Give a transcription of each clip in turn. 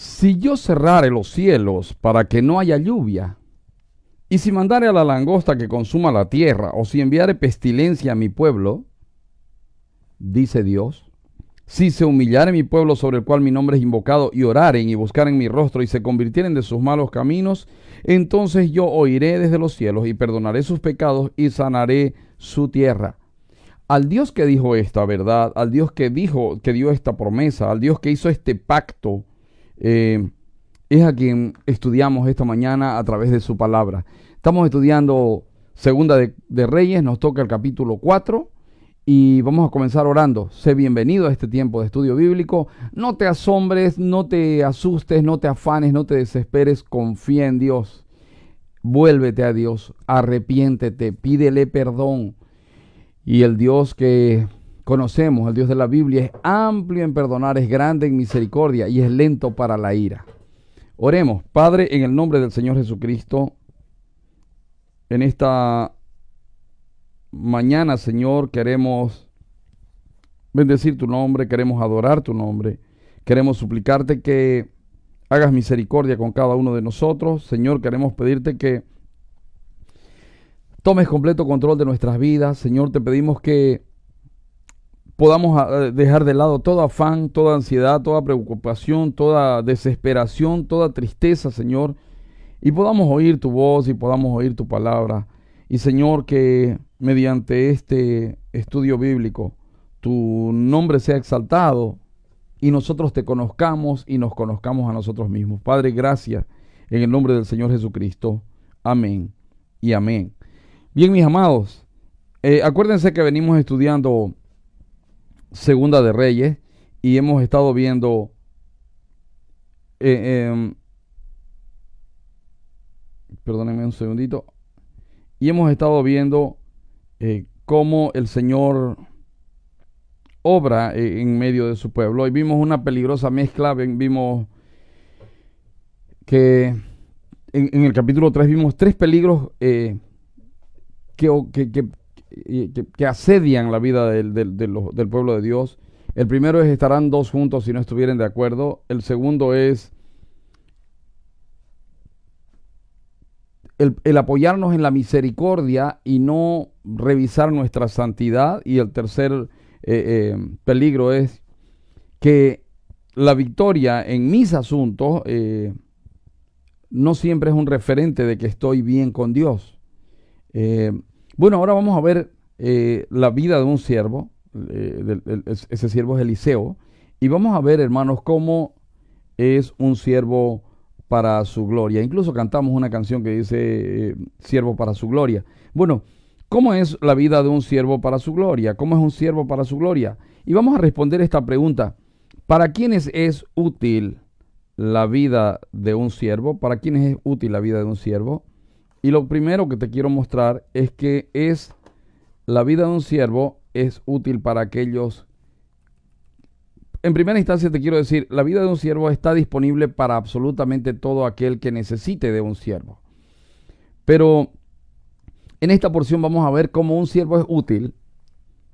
Si yo cerrare los cielos para que no haya lluvia, y si mandare a la langosta que consuma la tierra, o si enviare pestilencia a mi pueblo, dice Dios, si se humillare mi pueblo sobre el cual mi nombre es invocado, y oraren y buscaren mi rostro, y se convirtieren de sus malos caminos, entonces yo oiré desde los cielos y perdonaré sus pecados y sanaré su tierra. Al Dios que dijo esta verdad, al Dios que dijo que dio esta promesa, al Dios que hizo este pacto, eh, es a quien estudiamos esta mañana a través de su palabra. Estamos estudiando Segunda de, de, Reyes, nos toca el capítulo 4 y vamos a comenzar orando. Sé bienvenido a este tiempo de estudio bíblico. No te asombres, no te asustes, no te afanes, no te desesperes, confía en Dios. Vuélvete a Dios, arrepiéntete, pídele perdón. Y el Dios que conocemos, el Dios de la Biblia, es amplio en perdonar, es grande en misericordia y es lento para la ira. Oremos, Padre, en el nombre del Señor Jesucristo, en esta mañana, Señor, queremos bendecir tu nombre, queremos adorar tu nombre, queremos suplicarte que hagas misericordia con cada uno de nosotros. Señor, queremos pedirte que tomes completo control de nuestras vidas. Señor, te pedimos que podamos ah, dejar de lado todo afán, toda ansiedad, toda preocupación, toda desesperación, toda tristeza, Señor, y podamos oír tu voz y podamos oír tu palabra. Y Señor, que mediante este estudio bíblico tu nombre sea exaltado y nosotros te conozcamos y nos conozcamos a nosotros mismos. Padre, gracias en el nombre del Señor Jesucristo. Amén y amén. Bien, mis amados, eh, acuérdense que venimos estudiando Segunda de Reyes y hemos estado viendo eh, em, perdónenme un segundito y hemos estado viendo eh, cómo el Señor obra eh, en medio de su pueblo y vimos una peligrosa mezcla vimos que en, el capítulo 3 vimos tres peligros que, que, que, asedian la vida del, pueblo de Dios. El primero es estarán dos juntos si no estuvieren de acuerdo. El segundo es el, apoyarnos en la misericordia y no revisar nuestra santidad. Y el tercer eh, eh, peligro es que la victoria en mis asuntos eh, no siempre es un referente de que estoy bien con Dios. Bueno, ahora vamos a ver eh, la vida de un siervo. Eh, ese siervo es Eliseo. Y vamos a ver, hermanos, cómo es un siervo para su gloria. Incluso cantamos una canción que dice eh, siervo para su gloria. Bueno, ¿cómo es la vida de un siervo para su gloria? ¿Cómo es un siervo para su gloria? Y vamos a responder esta pregunta. ¿Para quiénes es útil la vida de un siervo? ¿Para quiénes es útil la vida de un siervo? Y lo primero que te quiero mostrar es que es la vida de un siervo es útil para aquellos en primera instancia te quiero decir, la vida de un siervo está disponible para absolutamente todo aquel que necesite de un siervo. Pero en esta porción vamos a ver cómo un siervo es útil,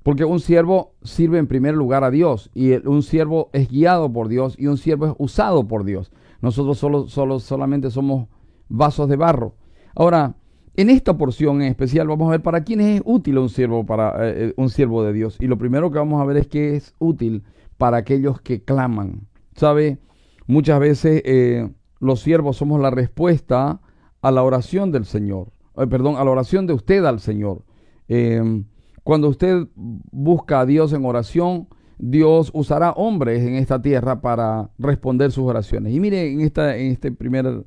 porque un siervo sirve en primer lugar a Dios, y un siervo es guiado por Dios, y un siervo es usado por Dios. Nosotros solo, solo, solamente somos vasos de barro. Ahora, en esta porción en especial vamos a ver para quién es útil un siervo para eh, eh, un siervo de Dios. Y lo primero que vamos a ver es que es útil para aquellos que claman. ¿Sabe? Muchas veces eh, los siervos somos la respuesta a la oración del Señor. perdón, a la oración de usted al Señor. Em, cuando usted busca a Dios en oración, Dios usará hombres en esta tierra para responder sus oraciones. Y mire, en, esta, en este primer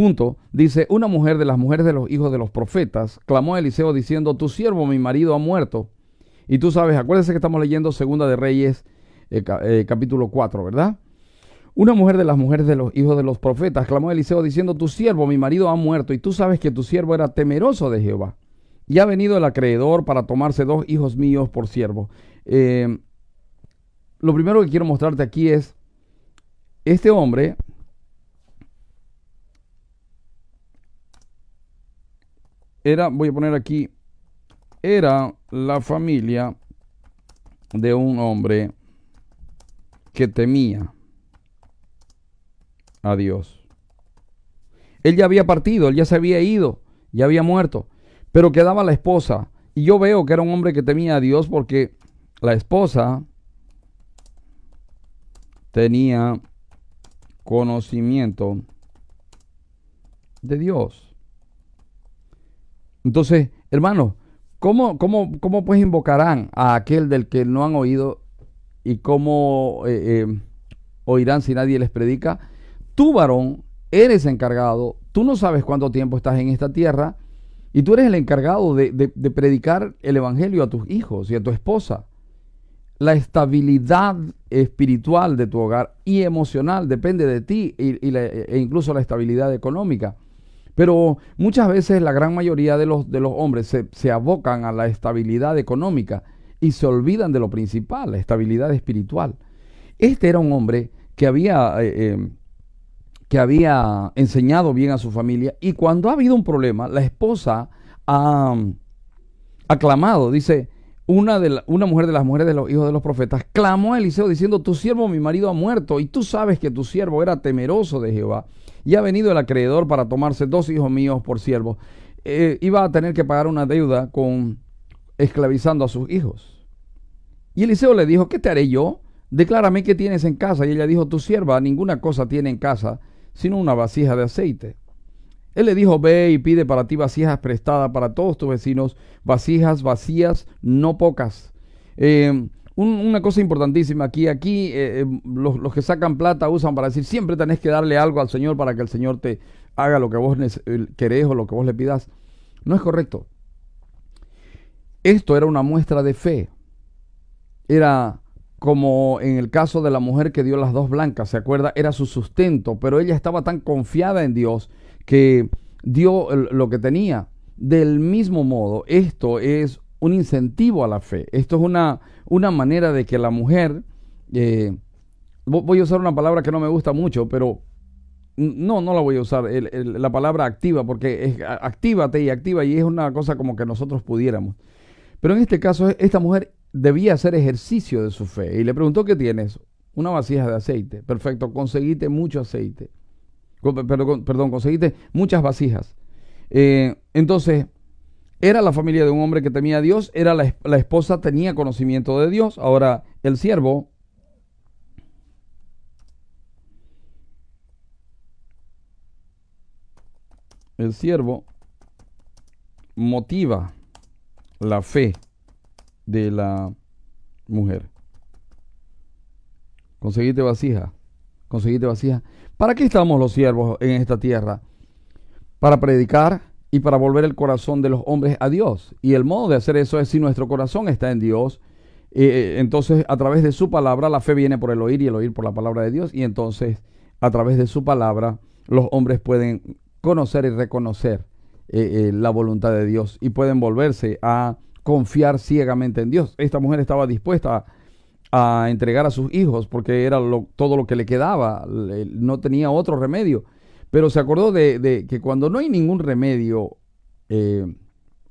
punto, dice, una mujer de las mujeres de los hijos de los profetas clamó a Eliseo diciendo, tu siervo, mi marido, ha muerto. Y tú sabes, acuérdese que estamos leyendo Segunda de Reyes, eh, eh, capítulo 4, ¿verdad? Una mujer de las mujeres de los hijos de los profetas clamó a Eliseo diciendo, tu siervo, mi marido, ha muerto. Y tú sabes que tu siervo era temeroso de Jehová. Y ha venido el acreedor para tomarse dos hijos míos por siervo. Eh, lo primero que quiero mostrarte aquí es, este hombre era, voy a poner aquí, era la familia de un hombre que temía a Dios. Él ya había partido, él ya se había ido, ya había muerto, pero quedaba la esposa. Y yo veo que era un hombre que temía a Dios porque la esposa tenía conocimiento de Dios. Entonces, hermanos, ¿cómo, pues invocarán a aquel del que no han oído y cómo eh, eh, oirán si nadie les predica? Tú, varón, eres encargado, tú no sabes cuánto tiempo estás en esta tierra y tú eres el encargado de, predicar el Evangelio a tus hijos y a tu esposa. La estabilidad espiritual de tu hogar y emocional depende de ti e, e incluso la estabilidad económica. Pero muchas veces la gran mayoría de los, hombres se, abocan a la estabilidad económica y se olvidan de lo principal, la estabilidad espiritual. Este era un hombre que había, eh, eh, que había enseñado bien a su familia y cuando ha habido un problema, la esposa ha aclamado, dice, una, de una mujer de las mujeres de los hijos de los profetas clamó a Eliseo diciendo, tu siervo mi marido ha muerto y tú sabes que tu siervo era temeroso de Jehová y ha venido el acreedor para tomarse dos hijos míos por siervos. Eh, iba a tener que pagar una deuda con esclavizando a sus hijos. Y Eliseo le dijo, ¿qué te haré yo? Declárame qué tienes en casa. Y ella dijo, tu sierva ninguna cosa tiene en casa, sino una vasija de aceite. Él le dijo, ve y pide para ti vasijas prestadas para todos tus vecinos, vasijas vacías, no pocas. Em, una cosa importantísima aquí, aquí eh, em, los, los, que sacan plata usan para decir, siempre tenés que darle algo al Señor para que el Señor te haga lo que vos querés o lo que vos le pidas. No es correcto. Esto era una muestra de fe. Era como en el caso de la mujer que dio las dos blancas, ¿se acuerda? Era su sustento, pero ella estaba tan confiada en Dios que dio lo que tenía. Del mismo modo, esto es un incentivo a la fe. Esto es una, una manera de que la mujer, eh, voy a usar una palabra que no me gusta mucho, pero no, no la voy a usar, la palabra activa, porque es actívate y activa y es una cosa como que nosotros pudiéramos. Pero en este caso, esta mujer debía hacer ejercicio de su fe y le preguntó, ¿qué tienes? Una vasija de aceite. Perfecto, conseguiste mucho aceite perdón, perdón conseguiste muchas vasijas. Eh, entonces, era la familia de un hombre que temía a Dios, era la, la esposa tenía conocimiento de Dios, ahora el siervo el siervo motiva la fe de la mujer. Conseguiste vasija, conseguiste vasija. ¿Para qué estamos los siervos en esta tierra? Para predicar y para volver el corazón de los hombres a Dios. Y el modo de hacer eso es si nuestro corazón está en Dios. Eh, eh, entonces, a través de su palabra, la fe viene por el oír y el oír por la palabra de Dios. Y entonces, a través de su palabra, los hombres pueden conocer y reconocer eh, la voluntad de Dios y pueden volverse a confiar ciegamente en Dios. Esta mujer estaba dispuesta a a entregar a sus hijos porque era todo lo que le quedaba, no tenía otro remedio. Pero se acordó de, que cuando no hay ningún remedio eh,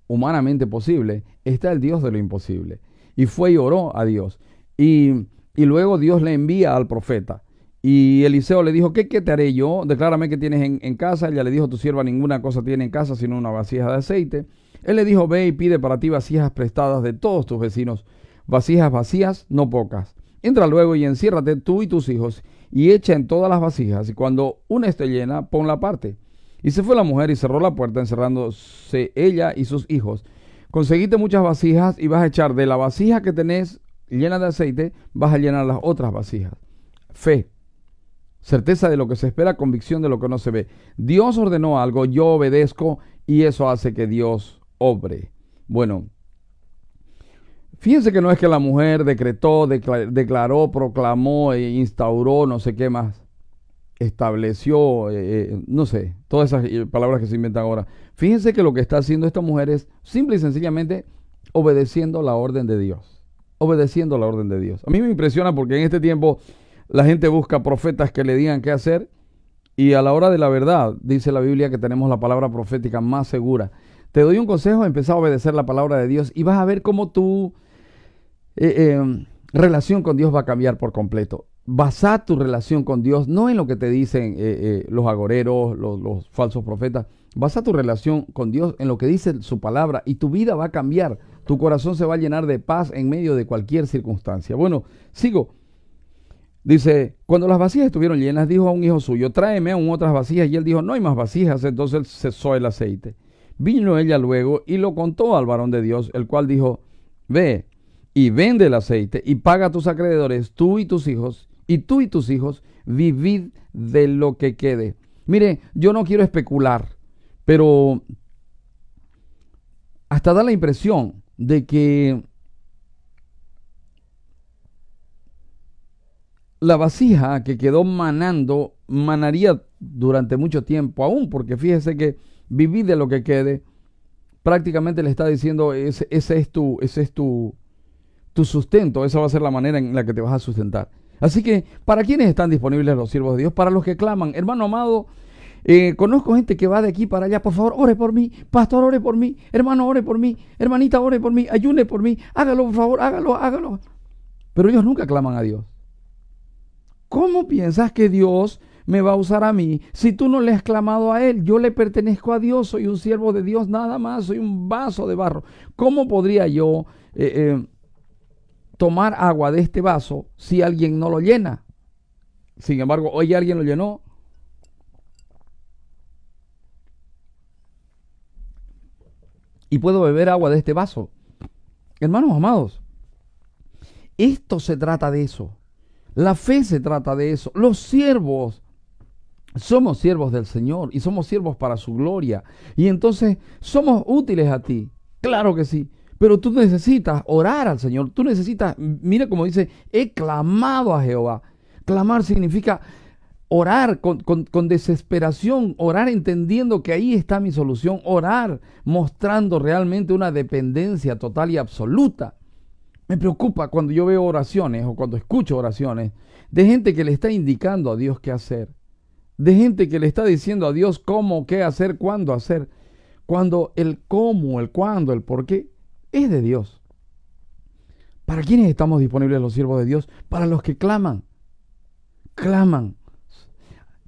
humanamente posible, está el Dios de lo imposible. Y fue y oró a Dios. Y, luego Dios le envía al profeta. Y Eliseo le dijo, ¿qué, te haré yo? Declárame que tienes en, en casa. Ella le dijo, tu sierva ninguna cosa tiene en casa sino una vasija de aceite. Él le dijo, ve y pide para ti vasijas prestadas de todos tus vecinos vasijas vacías, no pocas. Entra luego y enciérrate tú y tus hijos, y echa en todas las vasijas, y cuando una esté llena, ponla aparte. Y se fue la mujer y cerró la puerta, encerrándose ella y sus hijos. Conseguiste muchas vasijas y vas a echar de la vasija que tenés llena de aceite, vas a llenar las otras vasijas. Fe, certeza de lo que se espera, convicción de lo que no se ve. Dios ordenó algo, yo obedezco y eso hace que Dios obre. Bueno, Fíjense que no es que la mujer decretó, declaró, proclamó, e instauró, no sé qué más, estableció, eh, eh, no sé, todas esas eh, palabras que se inventan ahora. Fíjense que lo que está haciendo esta mujer es simple y sencillamente obedeciendo la orden de Dios. Obedeciendo la orden de Dios. A mí me impresiona porque en este tiempo la gente busca profetas que le digan qué hacer y a la hora de la verdad dice la Biblia que tenemos la palabra profética más segura. Te doy un consejo, empieza a obedecer la palabra de Dios y vas a ver cómo tú eh, em, relación con Dios va a cambiar por completo. Basá tu relación con Dios no en lo que te dicen eh, eh, los agoreros, los, falsos profetas. Basa tu relación con Dios en lo que dice su palabra y tu vida va a cambiar. Tu corazón se va a llenar de paz en medio de cualquier circunstancia. Bueno, sigo. Dice, cuando las vasijas estuvieron llenas, dijo a un hijo suyo, tráeme aún otras vasijas. Y él dijo, no hay más vasijas. Entonces cesó el aceite. Vino ella luego y lo contó al varón de Dios, el cual dijo, ve, y vende el aceite y paga a tus acreedores, tú y tus hijos, y tú y tus hijos, vivid de lo que quede. Mire, yo no quiero especular, pero hasta da la impresión de que la vasija que quedó manando manaría durante mucho tiempo aún, porque fíjese que vivid de lo que quede, prácticamente le está diciendo, es ese es tu, tu sustento, esa va a ser la manera en la que te vas a sustentar. Así que, ¿para quiénes están disponibles los siervos de Dios? Para los que claman. Hermano amado, eh, conozco gente que va de aquí para allá. Por favor, ore por mí. Pastor, ore por mí. Hermano, ore por mí. Hermanita, ore por mí. Ayune por mí. Hágalo, por favor, hágalo, hágalo. Pero ellos nunca claman a Dios. ¿Cómo piensas que Dios me va a usar a mí si tú no le has clamado a Él? Yo le pertenezco a Dios, soy un siervo de Dios nada más, soy un vaso de barro. ¿Cómo podría yo... Eh, eh, tomar agua de este vaso si alguien no lo llena. Sin embargo, hoy alguien lo llenó. Y puedo beber agua de este vaso. Hermanos amados, esto se trata de eso. La fe se trata de eso. Los siervos somos siervos del Señor y somos siervos para su gloria. Y entonces somos útiles a ti. Claro que sí. Pero tú necesitas orar al Señor. Tú necesitas, mira como dice, he clamado a Jehová. Clamar significa orar con, con, desesperación, orar entendiendo que ahí está mi solución, orar mostrando realmente una dependencia total y absoluta. Me preocupa cuando yo veo oraciones o cuando escucho oraciones de gente que le está indicando a Dios qué hacer, de gente que le está diciendo a Dios cómo, qué hacer, cuándo hacer, cuando el cómo, el cuándo, el por qué es de Dios. ¿Para quiénes estamos disponibles los siervos de Dios? Para los que claman. Claman.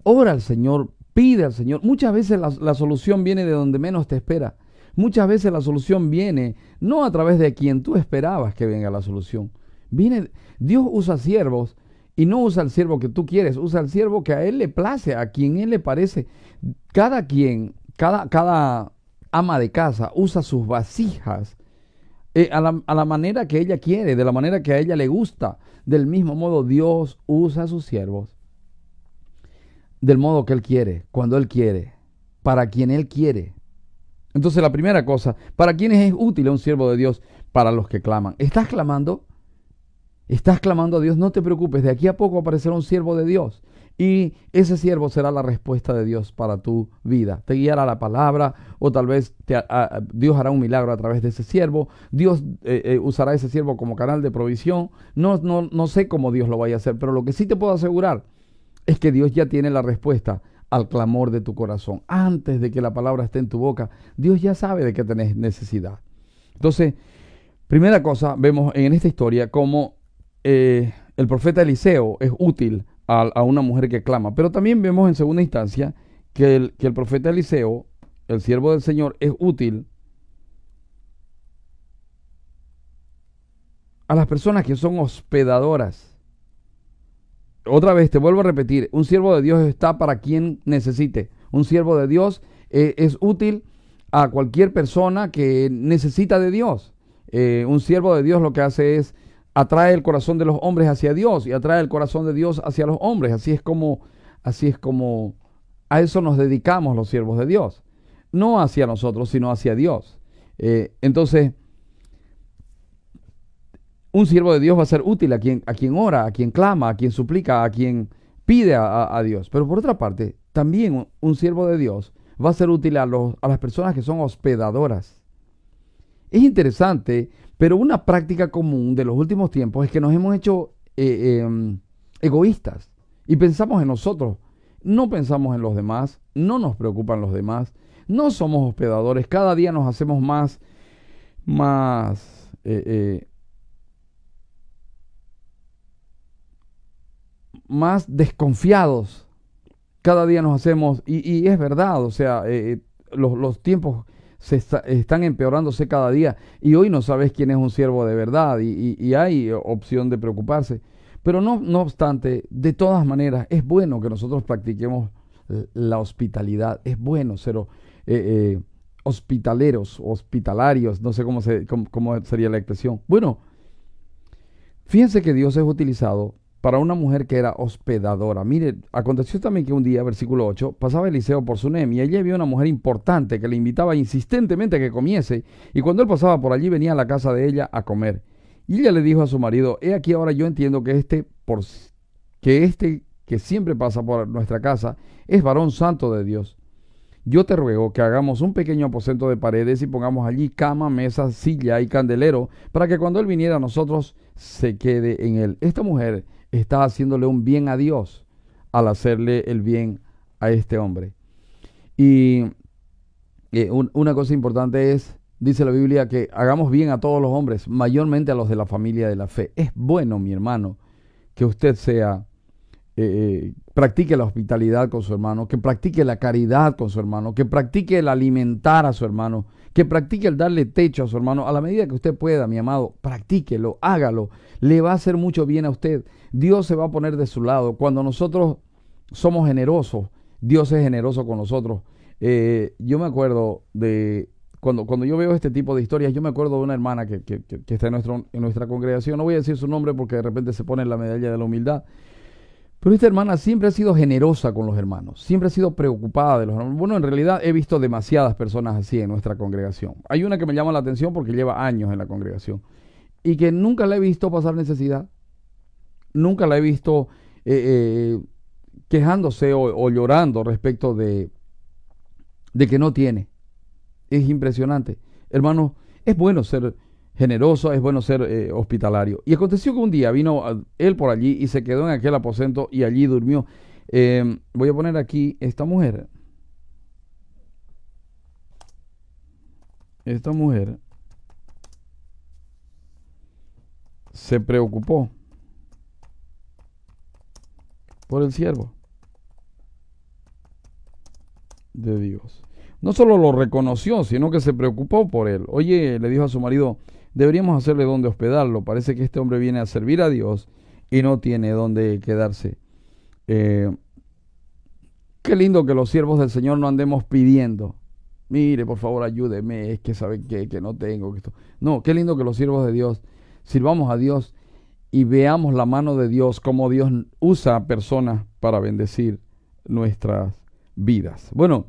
Ora al Señor, pide al Señor. Muchas veces la, solución viene de donde menos te espera. Muchas veces la solución viene no a través de quien tú esperabas que venga la solución. Viene, Dios usa siervos y no usa el siervo que tú quieres, usa el siervo que a él le place, a quien él le parece. Cada quien, cada, cada ama de casa usa sus vasijas eh, a, la, manera que ella quiere, de la manera que a ella le gusta. Del mismo modo Dios usa a sus siervos del modo que Él quiere, cuando Él quiere, para quien Él quiere. Entonces la primera cosa, ¿para quienes es útil un siervo de Dios? Para los que claman. ¿Estás clamando? ¿Estás clamando a Dios? No te preocupes, de aquí a poco aparecerá un siervo de Dios y ese siervo será la respuesta de Dios para tu vida. Te guiará la palabra o tal vez Dios hará un milagro a través de ese siervo. Dios eh, eh, usará ese siervo como canal de provisión. No, no, sé cómo Dios lo vaya a hacer, pero lo que sí te puedo asegurar es que Dios ya tiene la respuesta al clamor de tu corazón. Antes de que la palabra esté en tu boca, Dios ya sabe de qué tenés necesidad. Entonces, primera cosa, vemos en esta historia cómo eh, el profeta Eliseo es útil a, una mujer que clama. Pero también vemos en segunda instancia que el, el profeta Eliseo, el siervo del Señor, es útil a las personas que son hospedadoras. Otra vez, te vuelvo a repetir, un siervo de Dios está para quien necesite. Un siervo de Dios eh, es útil a cualquier persona que necesita de Dios. Eh, un siervo de Dios lo que hace es atrae el corazón de los hombres hacia Dios y atrae el corazón de Dios hacia los hombres. Así es como, así es como a eso nos dedicamos los siervos de Dios. No hacia nosotros, sino hacia Dios. Eh, entonces, un siervo de Dios va a ser útil a quien, a quien ora, a quien clama, a quien suplica, a quien pide a, Dios. Pero por otra parte, también un, siervo de Dios va a ser útil a, los, a las personas que son hospedadoras. Es interesante pero una práctica común de los últimos tiempos es que nos hemos hecho eh, em, egoístas y pensamos en nosotros, no pensamos en los demás, no nos preocupan los demás, no somos hospedadores, cada día nos hacemos más, más, eh, eh, más desconfiados, cada día nos hacemos, y, es verdad, o sea, los tiempos están empeorándose cada día y hoy no sabes quién es un siervo de verdad y, hay opción de preocuparse. Pero no, no obstante, de todas maneras, es bueno que nosotros practiquemos la hospitalidad. Es bueno ser eh, eh, hospitaleros, hospitalarios, no sé cómo, cómo sería la expresión. Bueno, fíjense que Dios es utilizado para una mujer que era hospedadora. Mire, aconteció también que un día, versículo 8, pasaba Eliseo por Sunem y allí había una mujer importante que le invitaba insistentemente a que comiese y cuando él pasaba por allí venía a la casa de ella a comer. Y ella le dijo a su marido, he aquí ahora yo entiendo que este, por, que este que siempre pasa por nuestra casa es varón santo de Dios. Yo te ruego que hagamos un pequeño aposento de paredes y pongamos allí cama, mesa, silla y candelero para que cuando él viniera a nosotros se quede en él. Esta mujer Está haciéndole un bien a Dios al hacerle el bien a este hombre. Y eh, una cosa importante es, dice la Biblia, que hagamos bien a todos los hombres, mayormente a los de la familia de la fe. Es bueno, mi hermano, que usted sea eh, eh, practique la hospitalidad con su hermano, que practique la caridad con su hermano, que practique el alimentar a su hermano, que practique el darle techo a su hermano. A la medida que usted pueda, mi amado, practíquelo, hágalo. Le va a hacer mucho bien a usted. Dios se va a poner de su lado. Cuando nosotros somos generosos, Dios es generoso con nosotros. Eh, yo me acuerdo de cuando, cuando yo veo este tipo de historias, yo me acuerdo de una hermana que, que, que está en, nuestro, en nuestra congregación. No voy a decir su nombre porque de repente se pone la medalla de la humildad. Pero esta hermana siempre ha sido generosa con los hermanos, siempre ha sido preocupada de los hermanos. Bueno, en realidad he visto demasiadas personas así en nuestra congregación. Hay una que me llama la atención porque lleva años en la congregación y que nunca la he visto pasar necesidad, nunca la he visto eh, eh, quejándose o, llorando respecto de, de que no tiene. Es impresionante. Hermano, es bueno ser generoso, es bueno ser eh, hospitalario. Y aconteció que un día vino ah, él por allí y se quedó en aquel aposento y allí durmió. Em, voy a poner aquí esta mujer. Esta mujer se preocupó por el siervo de Dios. No solo lo reconoció, sino que se preocupó por él. Oye, le dijo a su marido, Deberíamos hacerle donde hospedarlo. Parece que este hombre viene a servir a Dios y no tiene donde quedarse. Eh, qué lindo que los siervos del Señor no andemos pidiendo. Mire, por favor, ayúdeme, es que sabe que, no tengo. esto. No, qué lindo que los siervos de Dios sirvamos a Dios y veamos la mano de Dios, como Dios usa a personas para bendecir nuestras vidas. Bueno,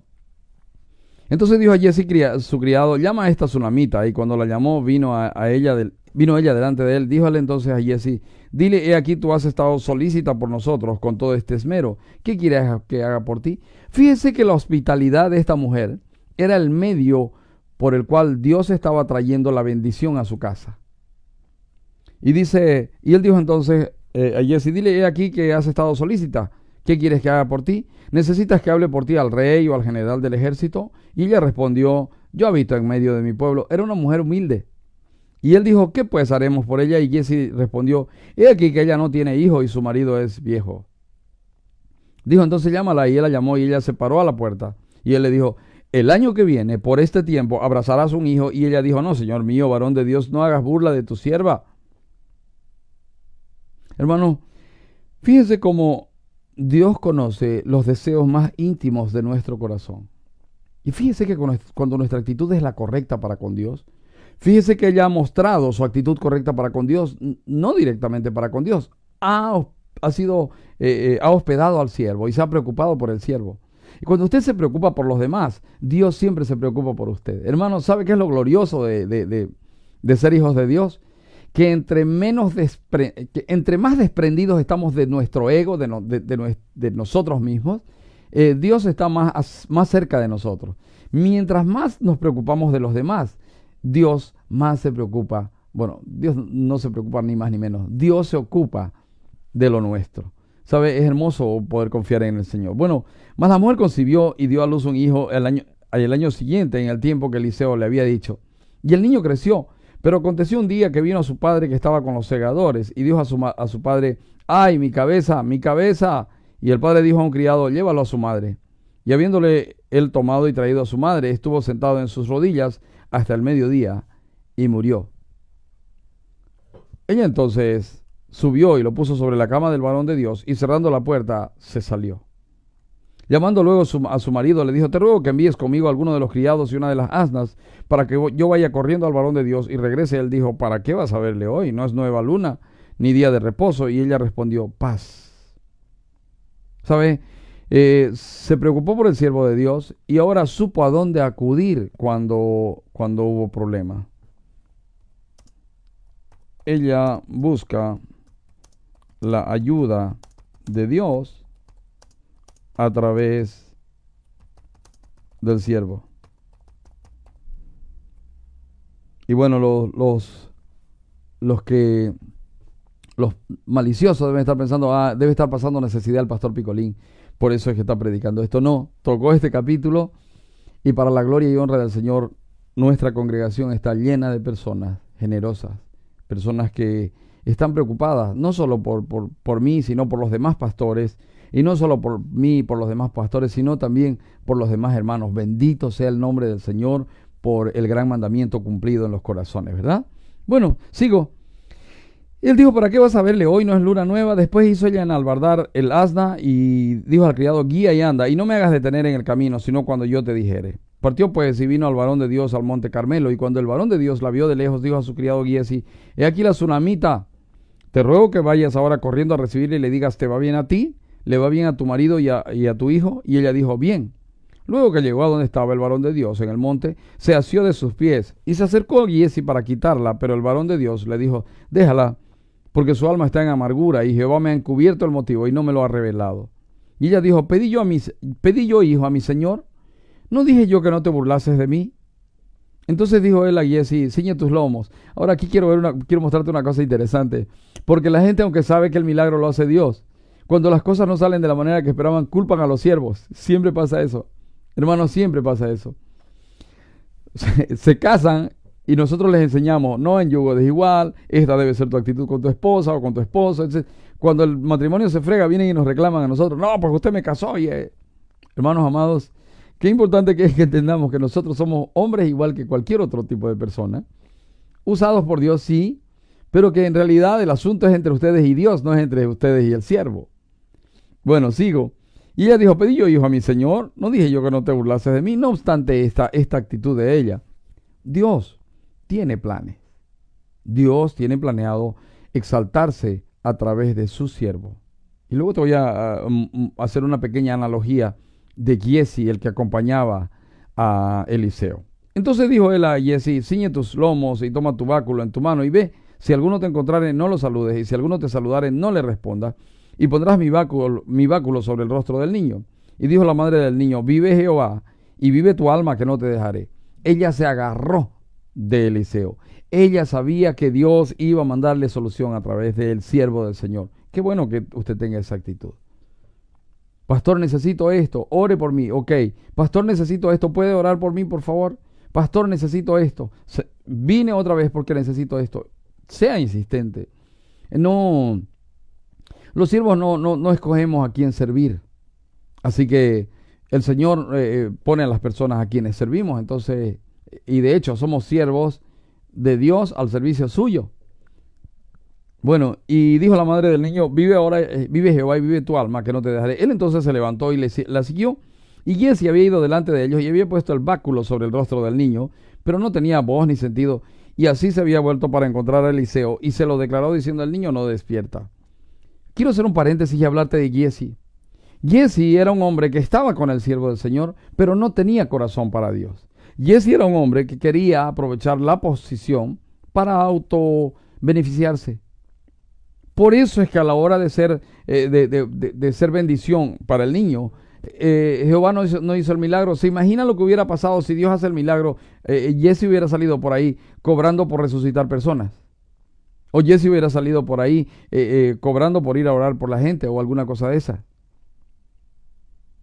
entonces dijo a Jesse su criado, llama a esta tsunamita. Y cuando la llamó, vino, a, ella, vino ella delante de él. Díjole entonces a Jesse, dile, he aquí tú has estado solícita por nosotros con todo este esmero. ¿Qué quieres que haga por ti? Fíjese que la hospitalidad de esta mujer era el medio por el cual Dios estaba trayendo la bendición a su casa. Y dice, y él dijo entonces eh, a Jesse, dile, he aquí que has estado solícita ¿Qué quieres que haga por ti? ¿Necesitas que hable por ti al rey o al general del ejército? Y ella respondió, yo habito en medio de mi pueblo. Era una mujer humilde. Y él dijo, ¿qué pues haremos por ella? Y Jesse respondió, he aquí que ella no tiene hijo y su marido es viejo. Dijo, entonces llámala. Y él la llamó y ella se paró a la puerta. Y él le dijo, el año que viene, por este tiempo, abrazarás un hijo. Y ella dijo, no, Señor mío, varón de Dios, no hagas burla de tu sierva. Hermano, fíjese cómo Dios conoce los deseos más íntimos de nuestro corazón. Y fíjese que cuando nuestra actitud es la correcta para con Dios, fíjese que ella ha mostrado su actitud correcta para con Dios, no directamente para con Dios, ha, sido, eh, eh, ha hospedado al siervo y se ha preocupado por el siervo. Y cuando usted se preocupa por los demás, Dios siempre se preocupa por usted. Hermano, ¿sabe qué es lo glorioso de, de ser hijos de Dios? que entre, menos entre más desprendidos estamos de nuestro ego, de, nosotros mismos, eh, Dios está más, más cerca de nosotros. Mientras más nos preocupamos de los demás, Dios más se preocupa. Bueno, Dios no se preocupa ni más ni menos. Dios se ocupa de lo nuestro. ¿Sabe? Es hermoso poder confiar en el Señor. Bueno, más la mujer concibió y dio a luz un hijo el año, el año siguiente, en el tiempo que Eliseo le había dicho. Y el niño creció pero aconteció un día que vino a su padre que estaba con los segadores y dijo a su, a su padre, ay, mi cabeza, mi cabeza. Y el padre dijo a un criado, llévalo a su madre. Y habiéndole él tomado y traído a su madre, estuvo sentado en sus rodillas hasta el mediodía y murió. Ella entonces subió y lo puso sobre la cama del varón de Dios y cerrando la puerta se salió. Llamando luego a su marido, le dijo, te ruego que envíes conmigo a alguno de los criados y una de las asnas para que yo vaya corriendo al varón de Dios y regrese. Él dijo, ¿para qué vas a verle hoy? No es nueva luna ni día de reposo. Y ella respondió, paz. ¿Sabe? Eh, se preocupó por el siervo de Dios y ahora supo a dónde acudir cuando, cuando hubo problema. Ella busca la ayuda de Dios a través del siervo. Y bueno, los, los, que los maliciosos deben estar pensando, ah, debe estar pasando necesidad el pastor Picolín. Por eso es que está predicando esto. No, tocó este capítulo y para la gloria y honra del Señor, nuestra congregación está llena de personas generosas, personas que están preocupadas, no solo por, por, por mí, sino por los demás pastores, y no solo por mí y por los demás pastores, sino también por los demás hermanos. Bendito sea el nombre del Señor por el gran mandamiento cumplido en los corazones, ¿verdad? Bueno, sigo. Él dijo, ¿para qué vas a verle hoy? No es luna nueva. Después hizo ella albardar el asna y dijo al criado, guía y anda, y no me hagas detener en el camino, sino cuando yo te dijere. Partió pues y vino al varón de Dios al monte Carmelo, y cuando el varón de Dios la vio de lejos, dijo a su criado sí he aquí la tsunamita, te ruego que vayas ahora corriendo a recibirle y le digas, ¿te va bien a ti? ¿Le va bien a tu marido y a, tu hijo? Y ella dijo, bien. Luego que llegó a donde estaba el varón de Dios en el monte, se asió de sus pies y se acercó a Giesi para quitarla, pero el varón de Dios le dijo, déjala, porque su alma está en amargura y Jehová me ha encubierto el motivo y no me lo ha revelado. Y ella dijo, pedí yo, a mi, pedí yo hijo a mi señor, ¿no dije yo que no te burlases de mí? Entonces dijo él a Giesi, ciñe tus lomos. Ahora aquí quiero, ver quiero mostrarte una cosa interesante, porque la gente aunque sabe que el milagro lo hace Dios, cuando las cosas no salen de la manera que esperaban, culpan a los siervos. Siempre pasa eso. Hermanos, siempre pasa eso. Se, casan y nosotros les enseñamos, no en yugo desigual, esta debe ser tu actitud con tu esposa o con tu esposo. Cuando el matrimonio se frega, vienen y nos reclaman a nosotros, no, porque usted me casó. Y, eh". Hermanos amados, qué importante que entendamos que nosotros somos hombres igual que cualquier otro tipo de persona, usados por Dios, sí, pero que en realidad el asunto es entre ustedes y Dios, no es entre ustedes y el siervo. Bueno, sigo. Y ella dijo, pedí yo hijo a mi Señor, no dije yo que no te burlases de mí, no obstante esta, esta actitud de ella. Dios tiene planes. Dios tiene planeado exaltarse a través de su siervo. Y luego te voy a, mm, mm, hacer una pequeña analogía de Jesse, el que acompañaba a Eliseo. Entonces dijo él a Jesse: ciñe tus lomos y toma tu báculo en tu mano y ve, si alguno te encontrare, no lo saludes, y si alguno te saludare, no le respondas y pondrás mi báculo, mi sobre el rostro del niño. Y dijo la madre del niño, vive Jehová y vive tu alma que no te dejaré. Ella se agarró de Eliseo. Ella sabía que Dios iba a mandarle solución a través del siervo del Señor. Qué bueno que usted tenga esa actitud. Pastor, necesito esto, ore por mí, ok. Pastor, necesito esto, ¿puede orar por mí, por favor? Pastor, necesito esto. vine otra vez porque necesito esto. Sea insistente. No, los siervos no, no, no escogemos a quién servir. Así que el Señor eh, eh, pone a las personas a quienes servimos. Entonces, y de hecho somos siervos de Dios al servicio suyo. Bueno, y dijo la madre del niño, vive ahora, eh, vive Jehová y vive tu alma, que no te dejaré. Él entonces se levantó y la siguió. Y Jesse había ido delante de ellos y había puesto el báculo sobre el rostro del niño, pero no tenía voz ni sentido. Y así se había vuelto para encontrar a Eliseo y se lo declaró diciendo, el niño no despierta. Quiero hacer un paréntesis y hablarte de Jesse. Jesse era un hombre que estaba con el siervo del Señor, pero no tenía corazón para Dios. Jesse era un hombre que quería aprovechar la posición para auto beneficiarse. Por eso es que a la hora de ser, eh, de, ser bendición para el niño, eh, Jehová no hizo, el milagro. ¿Se imagina lo que hubiera pasado si Dios hace el milagro? Eh, Jesse hubiera salido por ahí cobrando por resucitar personas. O Jesse hubiera salido por ahí eh, eh, cobrando por ir a orar por la gente o alguna cosa de esa.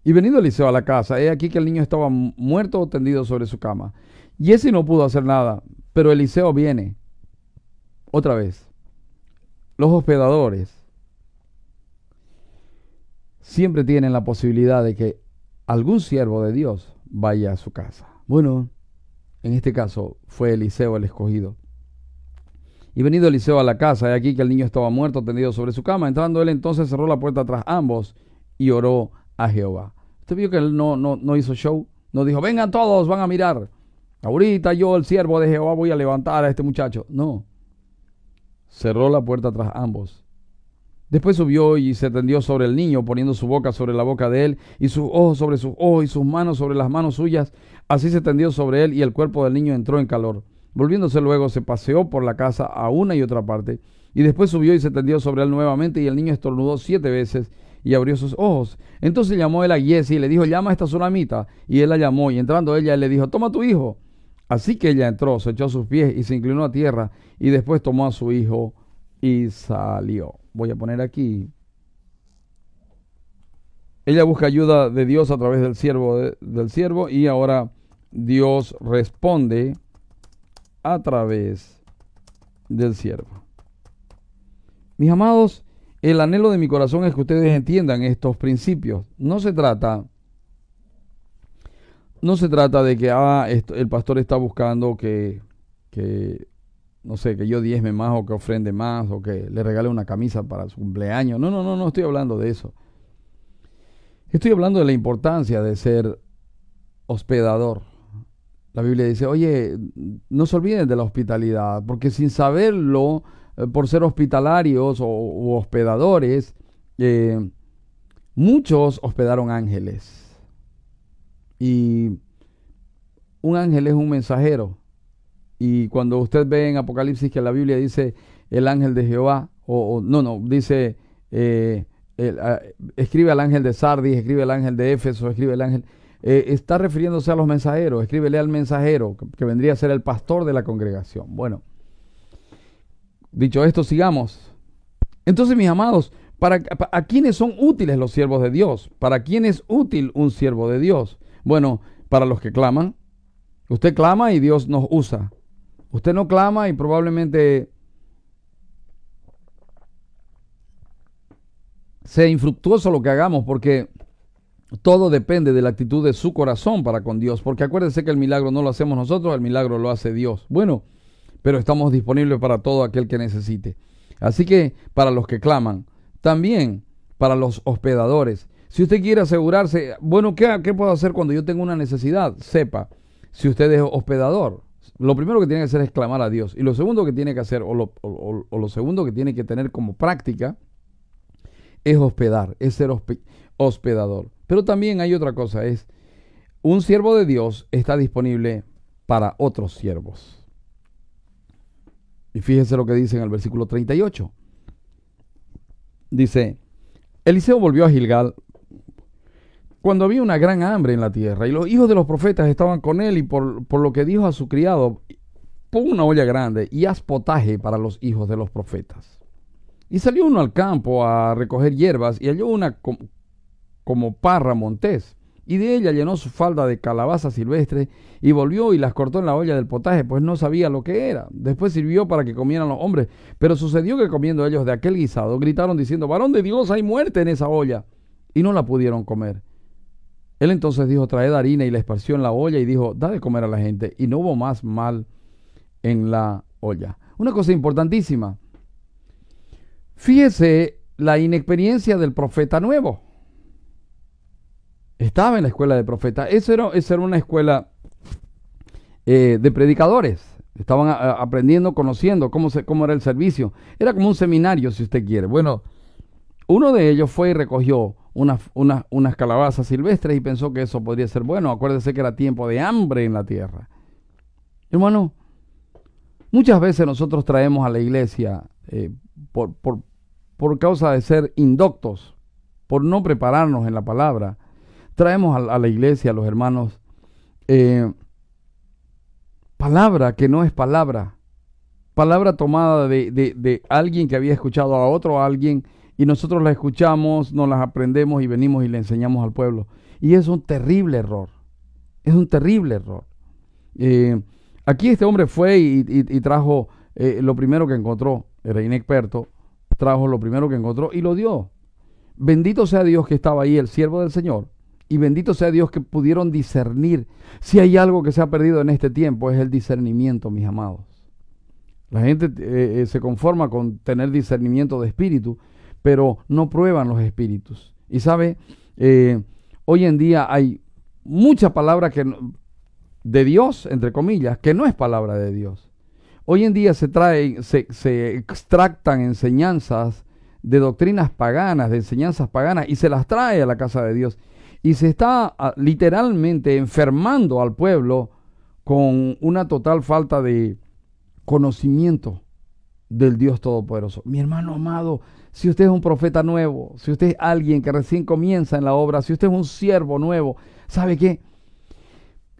Y venido Eliseo a la casa, he aquí que el niño estaba muerto o tendido sobre su cama. Jesse no pudo hacer nada, pero Eliseo viene. Otra vez. Los hospedadores siempre tienen la posibilidad de que algún siervo de Dios vaya a su casa. Bueno, en este caso fue Eliseo el escogido. Y venido Eliseo a la casa, y aquí que el niño estaba muerto tendido sobre su cama. Entrando él entonces cerró la puerta tras ambos y oró a Jehová. Usted vio que él no, no, no hizo show, no dijo, vengan todos, van a mirar. Ahorita yo, el siervo de Jehová, voy a levantar a este muchacho. No. Cerró la puerta tras ambos. Después subió y se tendió sobre el niño, poniendo su boca sobre la boca de él, y sus ojos sobre sus ojos, y sus manos sobre las manos suyas. Así se tendió sobre él, y el cuerpo del niño entró en calor. Volviéndose luego, se paseó por la casa a una y otra parte, y después subió y se tendió sobre él nuevamente, y el niño estornudó siete veces y abrió sus ojos. Entonces llamó él a Jesse y le dijo, llama a esta tsunamita. Y él la llamó, y entrando ella, él le dijo, toma a tu hijo. Así que ella entró, se echó a sus pies y se inclinó a tierra, y después tomó a su hijo y salió. Voy a poner aquí. Ella busca ayuda de Dios a través del siervo, del siervo y ahora Dios responde a través del siervo. Mis amados, el anhelo de mi corazón es que ustedes entiendan estos principios. No se trata no se trata de que ah, el pastor está buscando que, que, no sé, que yo diezme más o que ofrende más o que le regale una camisa para su cumpleaños. No, no, no, no estoy hablando de eso. Estoy hablando de la importancia de ser hospedador. La Biblia dice, oye, no se olviden de la hospitalidad, porque sin saberlo, eh, por ser hospitalarios o, hospedadores, eh, muchos hospedaron ángeles. Y un ángel es un mensajero. Y cuando usted ve en Apocalipsis que la Biblia dice el ángel de Jehová, o, no, no, dice, eh, el, escribe al ángel de Sardis, escribe al ángel de Éfeso, escribe al ángel, eh, está refiriéndose a los mensajeros, escríbele al mensajero, que vendría a ser el pastor de la congregación. Bueno, dicho esto, sigamos. Entonces, mis amados, para, ¿a quiénes son útiles los siervos de Dios? ¿Para quién es útil un siervo de Dios? Bueno, para los que claman. Usted clama y Dios nos usa. Usted no clama y probablemente sea infructuoso lo que hagamos porque todo depende de la actitud de su corazón para con Dios, porque acuérdense que el milagro no lo hacemos nosotros, el milagro lo hace Dios. Bueno, pero estamos disponibles para todo aquel que necesite. Así que para los que claman, también para los hospedadores. Si usted quiere asegurarse, bueno, ¿qué, puedo hacer cuando yo tengo una necesidad? Sepa, si usted es hospedador, lo primero que tiene que hacer es clamar a Dios. Y lo segundo que tiene que hacer, o lo segundo que tiene que tener como práctica, es hospedar, es ser hospedador. Pero también hay otra cosa, es un siervo de Dios está disponible para otros siervos. Y fíjese lo que dice en el versículo 38. Dice, Eliseo volvió a Gilgal cuando había una gran hambre en la tierra y los hijos de los profetas estaban con él y por, por lo que dijo a su criado, pon una olla grande y haz potaje para los hijos de los profetas. Y salió uno al campo a recoger hierbas y halló una como parra montés, y de ella llenó su falda de calabaza silvestre, y volvió y las cortó en la olla del potaje, pues no sabía lo que era. Después sirvió para que comieran los hombres, pero sucedió que comiendo ellos de aquel guisado, gritaron diciendo, varón de Dios, hay muerte en esa olla, y no la pudieron comer. Él entonces dijo, traed harina y la esparció en la olla y dijo, da de comer a la gente, y no hubo más mal en la olla. Una cosa importantísima. Fíjese la inexperiencia del profeta nuevo estaba en la escuela de profetas. Eso era, era una escuela eh, de predicadores. Estaban eh, aprendiendo, conociendo cómo, cómo era el servicio. Era como un seminario, si usted quiere. Bueno, uno de ellos fue y recogió unas, calabazas silvestres y pensó que eso podría ser bueno. Acuérdese que era tiempo de hambre en la tierra. Hermano, muchas veces nosotros traemos a la iglesia eh, por, por causa de ser indoctos, por no prepararnos en la palabra traemos a, la iglesia, a los hermanos, eh, palabra que no es palabra, palabra tomada de, alguien que había escuchado a otro alguien y nosotros la escuchamos, nos las aprendemos y venimos y le enseñamos al pueblo. Y es un terrible error, es un terrible error. Eh, aquí este hombre fue y, trajo eh, lo primero que encontró, era inexperto, trajo lo primero que encontró y lo dio. Bendito sea Dios que estaba ahí el siervo del Señor y bendito sea Dios que pudieron discernir. Si hay algo que se ha perdido en este tiempo es el discernimiento, mis amados. La gente eh, eh, se conforma con tener discernimiento de espíritu, pero no prueban los espíritus. Y sabe, eh, hoy en día hay mucha palabra que de Dios, entre comillas, que no es palabra de Dios. Hoy en día se traen, se, se extractan enseñanzas de doctrinas paganas, de enseñanzas paganas, y se las trae a la casa de Dios y se está ah, literalmente enfermando al pueblo con una total falta de conocimiento del Dios Todopoderoso. Mi hermano amado, si usted es un profeta nuevo, si usted es alguien que recién comienza en la obra, si usted es un siervo nuevo, ¿sabe qué?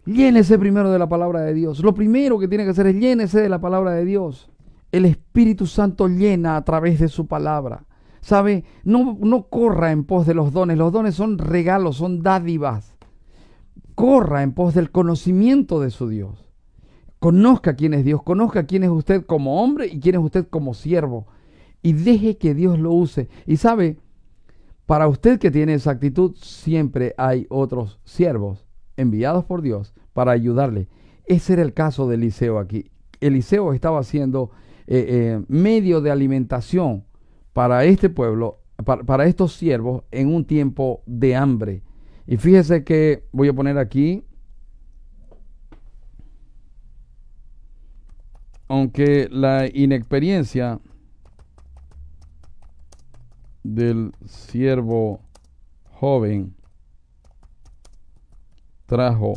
Llénese primero de la palabra de Dios. Lo primero que tiene que hacer es llénese de la palabra de Dios. El Espíritu Santo llena a través de su palabra. ¿Sabe? No, corra en pos de los dones. Los dones son regalos, son dádivas. Corra en pos del conocimiento de su Dios. Conozca quién es Dios, conozca quién es usted como hombre y quién es usted como siervo. Y deje que Dios lo use. Y sabe, para usted que tiene esa actitud, siempre hay otros siervos enviados por Dios para ayudarle. Ese era el caso de Eliseo aquí. Eliseo estaba haciendo eh, eh, medio de alimentación para este pueblo, para, estos siervos en un tiempo de hambre. Y fíjese que voy a poner aquí, aunque la inexperiencia del siervo joven trajo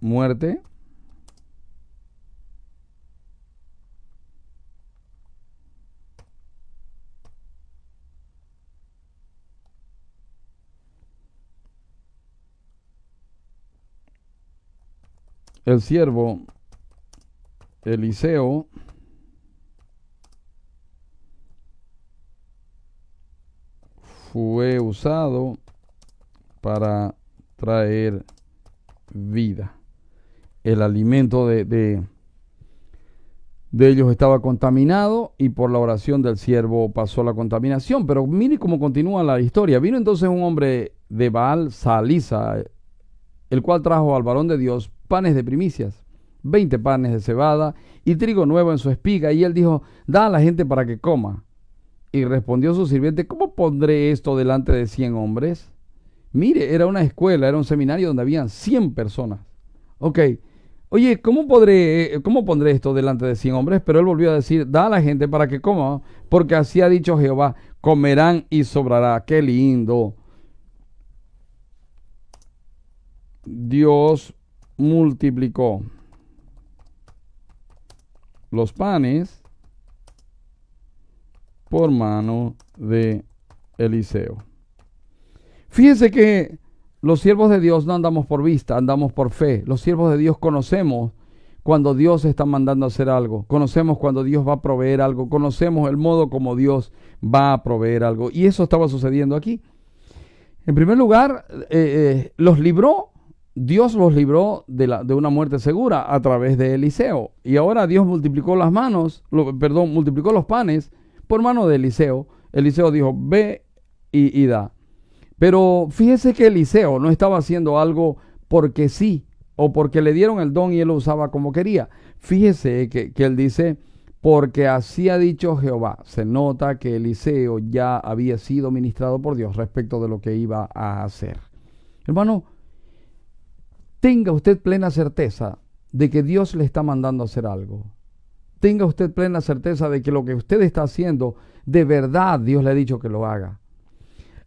muerte, el siervo Eliseo fue usado para traer vida. El alimento de, de, ellos estaba contaminado y por la oración del siervo pasó la contaminación. Pero mire cómo continúa la historia. Vino entonces un hombre de Baal, Salisa, el cual trajo al varón de Dios panes de primicias, veinte panes de cebada y trigo nuevo en su espiga. Y él dijo, da a la gente para que coma. Y respondió su sirviente, ¿cómo pondré esto delante de cien hombres? Mire, era una escuela, era un seminario donde habían cien personas. Ok, oye, ¿cómo, podré, eh, ¿cómo pondré esto delante de cien hombres? Pero él volvió a decir, da a la gente para que coma, porque así ha dicho Jehová, comerán y sobrará. Qué lindo. Dios multiplicó los panes por mano de Eliseo. Fíjense que los siervos de Dios no andamos por vista, andamos por fe. Los siervos de Dios conocemos cuando Dios está mandando a hacer algo. Conocemos cuando Dios va a proveer algo. Conocemos el modo como Dios va a proveer algo. Y eso estaba sucediendo aquí. En primer lugar, eh, eh, los libró Dios los libró de, la, de, una muerte segura a través de Eliseo. Y ahora Dios multiplicó las manos, perdón, multiplicó los panes por mano de Eliseo. Eliseo dijo, ve y, da. Pero fíjese que Eliseo no estaba haciendo algo porque sí o porque le dieron el don y él lo usaba como quería. Fíjese que, que él dice, porque así ha dicho Jehová. Se nota que Eliseo ya había sido ministrado por Dios respecto de lo que iba a hacer. Hermano, Tenga usted plena certeza de que Dios le está mandando a hacer algo. Tenga usted plena certeza de que lo que usted está haciendo, de verdad Dios le ha dicho que lo haga.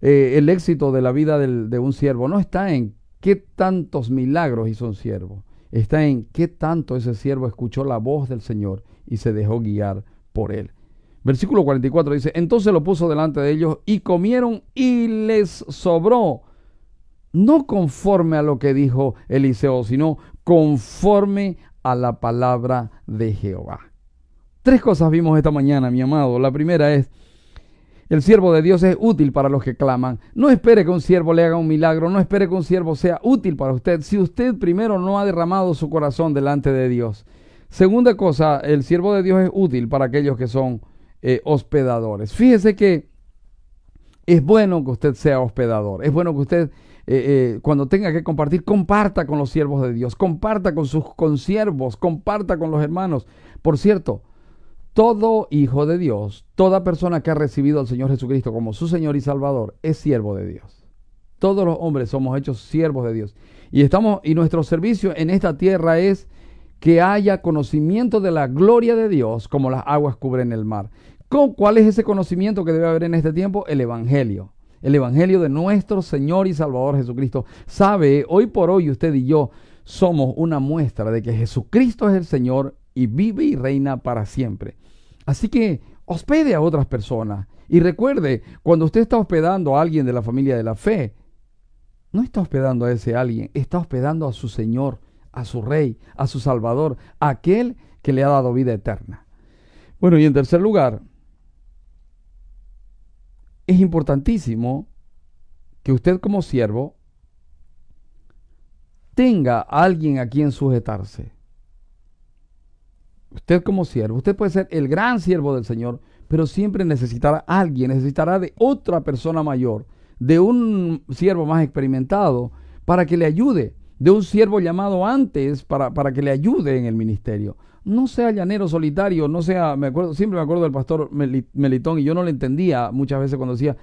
Eh, el éxito de la vida de un siervo no está en qué tantos milagros hizo un siervo, está en qué tanto ese siervo escuchó la voz del Señor y se dejó guiar por él. Versículo 44 dice, entonces lo puso delante de ellos y comieron y les sobró no conforme a lo que dijo Eliseo, sino conforme a la palabra de Jehová. Tres cosas vimos esta mañana, mi amado. La primera es, el siervo de Dios es útil para los que claman. No espere que un siervo le haga un milagro, no espere que un siervo sea útil para usted si usted primero no ha derramado su corazón delante de Dios. Segunda cosa, el siervo de Dios es útil para aquellos que son eh, hospedadores. Fíjese que es bueno que usted sea hospedador, es bueno que usted eh, eh, cuando tenga que compartir, comparta con los siervos de Dios, comparta con sus consiervos, comparta con los hermanos. Por cierto, todo hijo de Dios, toda persona que ha recibido al Señor Jesucristo como su Señor y Salvador, es siervo de Dios. Todos los hombres somos hechos siervos de Dios. Y estamos y nuestro servicio en esta tierra es que haya conocimiento de la gloria de Dios como las aguas cubren el mar. ¿Cuál es ese conocimiento que debe haber en este tiempo? El evangelio el Evangelio de nuestro Señor y Salvador Jesucristo. Sabe, hoy por hoy usted y yo somos una muestra de que Jesucristo es el Señor y vive y reina para siempre. Así que hospede a otras personas. Y recuerde, cuando usted está hospedando a alguien de la familia de la fe, no está hospedando a ese alguien, está hospedando a su Señor, a su Rey, a su Salvador, a aquel que le ha dado vida eterna. Bueno, y en tercer lugar, es importantísimo que usted como siervo tenga alguien a quien sujetarse. Usted como siervo, usted puede ser el gran siervo del Señor, pero siempre necesitará a alguien, necesitará de otra persona mayor, de un siervo más experimentado, para que le ayude, de un siervo llamado antes para, para que le ayude en el ministerio no sea llanero solitario, no sea, me acuerdo, siempre me acuerdo del pastor Melitón y yo no le entendía muchas veces cuando decía,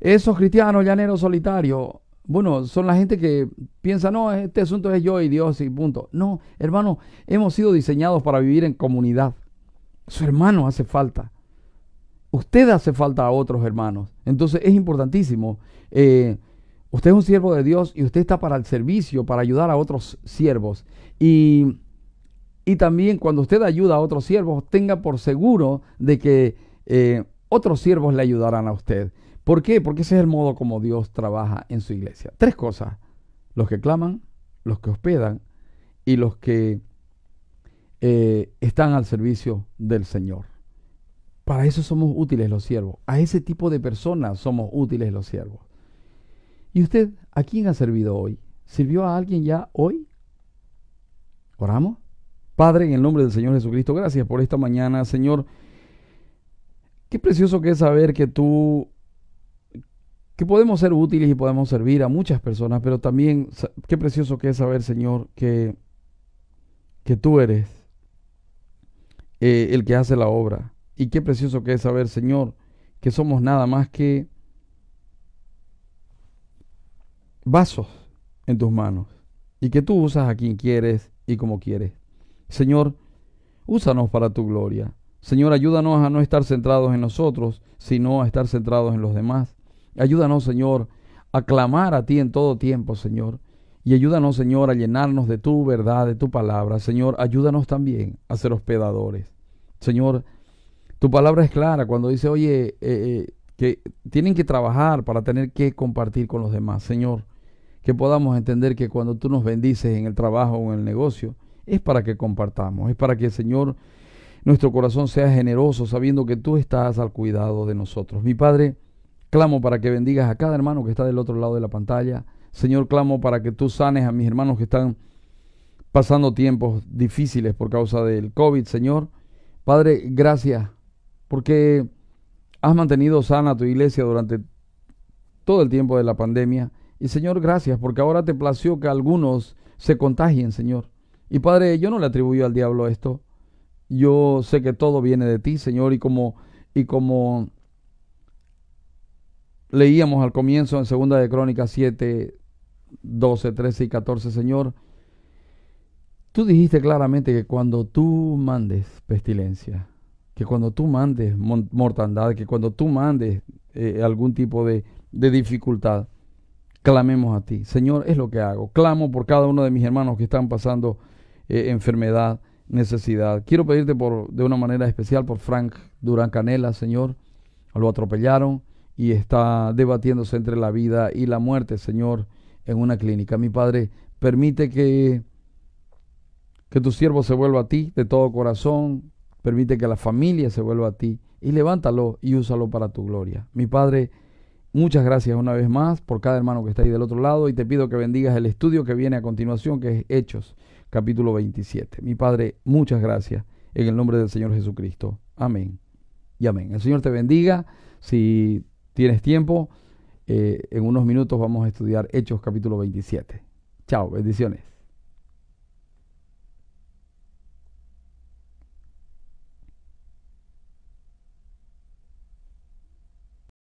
esos cristianos llaneros solitarios, bueno, son la gente que piensa, no, este asunto es yo y Dios y punto. No, hermano, hemos sido diseñados para vivir en comunidad. Su hermano hace falta. Usted hace falta a otros hermanos. Entonces es importantísimo. Eh, usted es un siervo de Dios y usted está para el servicio, para ayudar a otros siervos. Y y también cuando usted ayuda a otros siervos, tenga por seguro de que eh, otros siervos le ayudarán a usted. ¿Por qué? Porque ese es el modo como Dios trabaja en su iglesia. Tres cosas. Los que claman, los que hospedan y los que eh, están al servicio del Señor. Para eso somos útiles los siervos. A ese tipo de personas somos útiles los siervos. ¿Y usted a quién ha servido hoy? ¿Sirvió a alguien ya hoy? ¿Oramos? Padre, en el nombre del Señor Jesucristo, gracias por esta mañana, Señor. Qué precioso que es saber que tú, que podemos ser útiles y podemos servir a muchas personas, pero también qué precioso que es saber, Señor, que, que tú eres eh, el que hace la obra. Y qué precioso que es saber, Señor, que somos nada más que vasos en tus manos y que tú usas a quien quieres y como quieres. Señor, úsanos para tu gloria. Señor, ayúdanos a no estar centrados en nosotros, sino a estar centrados en los demás. Ayúdanos, Señor, a clamar a ti en todo tiempo, Señor. Y ayúdanos, Señor, a llenarnos de tu verdad, de tu palabra. Señor, ayúdanos también a ser hospedadores. Señor, tu palabra es clara cuando dice, oye, eh, eh, que tienen que trabajar para tener que compartir con los demás. Señor, que podamos entender que cuando tú nos bendices en el trabajo o en el negocio, es para que compartamos, es para que el Señor, nuestro corazón sea generoso, sabiendo que tú estás al cuidado de nosotros. Mi Padre, clamo para que bendigas a cada hermano que está del otro lado de la pantalla. Señor, clamo para que tú sanes a mis hermanos que están pasando tiempos difíciles por causa del COVID, Señor. Padre, gracias porque has mantenido sana tu iglesia durante todo el tiempo de la pandemia. Y Señor, gracias porque ahora te plació que algunos se contagien, Señor. Y Padre, yo no le atribuyo al diablo esto. Yo sé que todo viene de ti, Señor, y como, y como leíamos al comienzo en Segunda de Crónicas 7, 12, 13 y 14, Señor, tú dijiste claramente que cuando tú mandes pestilencia, que cuando tú mandes mortandad, que cuando tú mandes eh, algún tipo de, de dificultad, clamemos a ti. Señor, es lo que hago. Clamo por cada uno de mis hermanos que están pasando eh, enfermedad, necesidad. Quiero pedirte por, de una manera especial por Frank Durán Canela, Señor. Lo atropellaron y está debatiéndose entre la vida y la muerte, Señor, en una clínica. Mi Padre, permite que, que tu siervo se vuelva a ti de todo corazón. Permite que la familia se vuelva a ti y levántalo y úsalo para tu gloria. Mi Padre, Muchas gracias una vez más por cada hermano que está ahí del otro lado y te pido que bendigas el estudio que viene a continuación, que es Hechos capítulo 27. Mi Padre, muchas gracias en el nombre del Señor Jesucristo. Amén y amén. El Señor te bendiga. Si tienes tiempo, eh, en unos minutos vamos a estudiar Hechos capítulo 27. Chao, bendiciones.